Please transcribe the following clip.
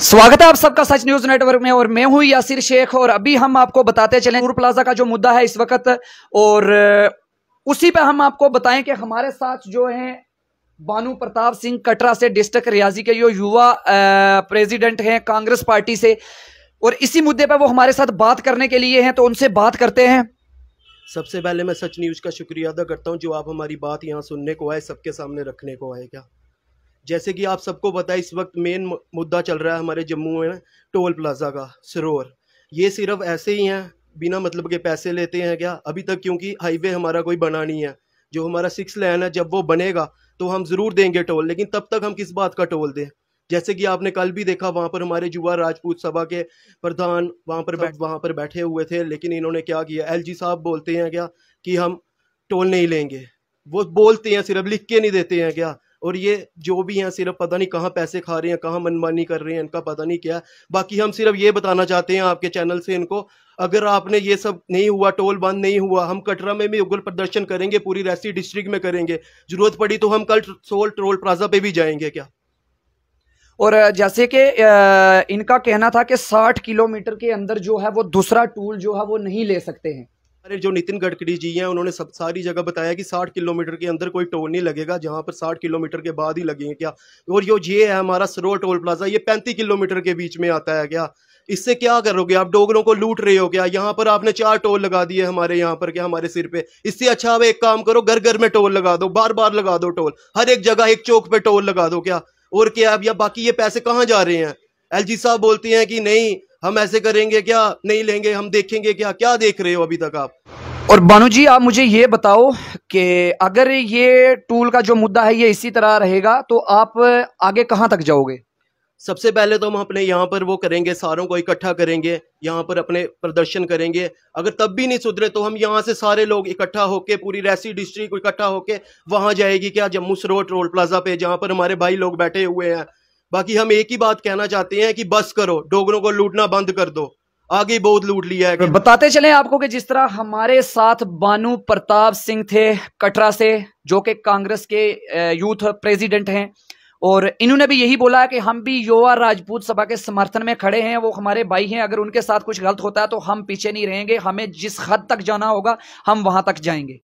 स्वागत है आप सबका सच न्यूज नेटवर्क में और मैं हूं यासिर शेख और अभी हम आपको बताते चले नूर प्लाजा का जो मुद्दा है इस वक्त और उसी पे हम आपको बताएं कि हमारे साथ जो हैं बानु प्रताप सिंह कटरा से डिस्ट्रिक्ट रियाजी के जो युवा प्रेसिडेंट हैं कांग्रेस पार्टी से और इसी मुद्दे पर वो हमारे साथ बात करने के लिए हैं तो उनसे बात करते हैं सबसे पहले मैं सच न्यूज का शुक्रिया अदा करता हूँ जो आप हमारी बात यहाँ सुनने को आए सबके सामने रखने को आए क्या जैसे कि आप सबको पता है इस वक्त मेन मुद्दा चल रहा है हमारे जम्मू में टोल प्लाजा का सरोवर ये सिर्फ ऐसे ही हैं बिना मतलब के पैसे लेते हैं क्या अभी तक क्योंकि हाईवे हमारा कोई बना नहीं है जो हमारा सिक्स लैन है जब वो बनेगा तो हम ज़रूर देंगे टोल लेकिन तब तक हम किस बात का टोल दें जैसे कि आपने कल भी देखा वहाँ पर हमारे युवा राजपूत सभा के प्रधान वहाँ पर बैठ वहाँ पर बैठे हुए थे लेकिन इन्होंने क्या किया एल साहब बोलते हैं क्या कि हम टोल नहीं लेंगे वो बोलते हैं सिर्फ लिख के नहीं देते हैं क्या और ये जो भी हैं सिर्फ पता नहीं कहाँ पैसे खा रहे हैं कहाँ मनमानी कर रहे हैं इनका पता नहीं क्या बाकी हम सिर्फ ये बताना चाहते हैं आपके चैनल से इनको अगर आपने ये सब नहीं हुआ टोल बंद नहीं हुआ हम कटरा में भी उग्र प्रदर्शन करेंगे पूरी रैसी डिस्ट्रिक्ट में करेंगे जरूरत पड़ी तो हम कल सोल टोल प्लाजा पे भी जाएंगे क्या और जैसे कि इनका कहना था कि 60 किलोमीटर के अंदर जो है वो दूसरा टूल जो है वो नहीं ले सकते हैं अरे जो नितिन गडकरी जी हैं उन्होंने सब सारी जगह बताया कि 60 किलोमीटर के अंदर कोई टोल नहीं लगेगा जहां पर 60 किलोमीटर के बाद ही लगेंगे क्या और जो ये है हमारा सरो टोल प्लाजा ये 35 किलोमीटर के बीच में आता है क्या इससे क्या करोगे आप डोगरों को लूट रहे हो क्या यहाँ पर आपने चार टोल लगा दिए हमारे यहाँ पर क्या हमारे सिर पे इससे अच्छा आप एक काम करो घर घर में टोल लगा दो बार बार लगा दो टोल हर एक जगह एक चौक पे टोल लगा दो क्या और क्या अब या बाकी ये पैसे कहाँ जा रहे हैं एलजी साहब बोलते हैं कि नहीं हम ऐसे करेंगे क्या नहीं लेंगे हम देखेंगे क्या क्या देख रहे हो अभी तक आप और बानू जी आप मुझे ये बताओ कि अगर ये टूल का जो मुद्दा है ये इसी तरह रहेगा तो आप आगे कहाँ तक जाओगे सबसे पहले तो हम अपने यहाँ पर वो करेंगे सारों को इकट्ठा करेंगे यहाँ पर अपने प्रदर्शन करेंगे अगर तब भी नहीं सुधरे तो हम यहाँ से सारे लोग इकट्ठा होके पूरी रैसी डिस्ट्रिक्ट इकट्ठा होके वहाँ जाएगी क्या जम्मू सरोट रोल प्लाजा पे जहाँ पर हमारे भाई लोग बैठे हुए हैं बाकी हम एक ही बात कहना चाहते हैं कि बस करो डोगरों को लूटना बंद कर दो आगे बहुत लूट लिया है बताते चले आपको कि जिस तरह हमारे साथ बानू प्रताप सिंह थे कटरा से जो कि कांग्रेस के यूथ प्रेसिडेंट हैं और इन्होंने भी यही बोला कि हम भी युवा राजपूत सभा के समर्थन में खड़े हैं वो हमारे भाई हैं अगर उनके साथ कुछ गलत होता है तो हम पीछे नहीं रहेंगे हमें जिस हद तक जाना होगा हम वहां तक जाएंगे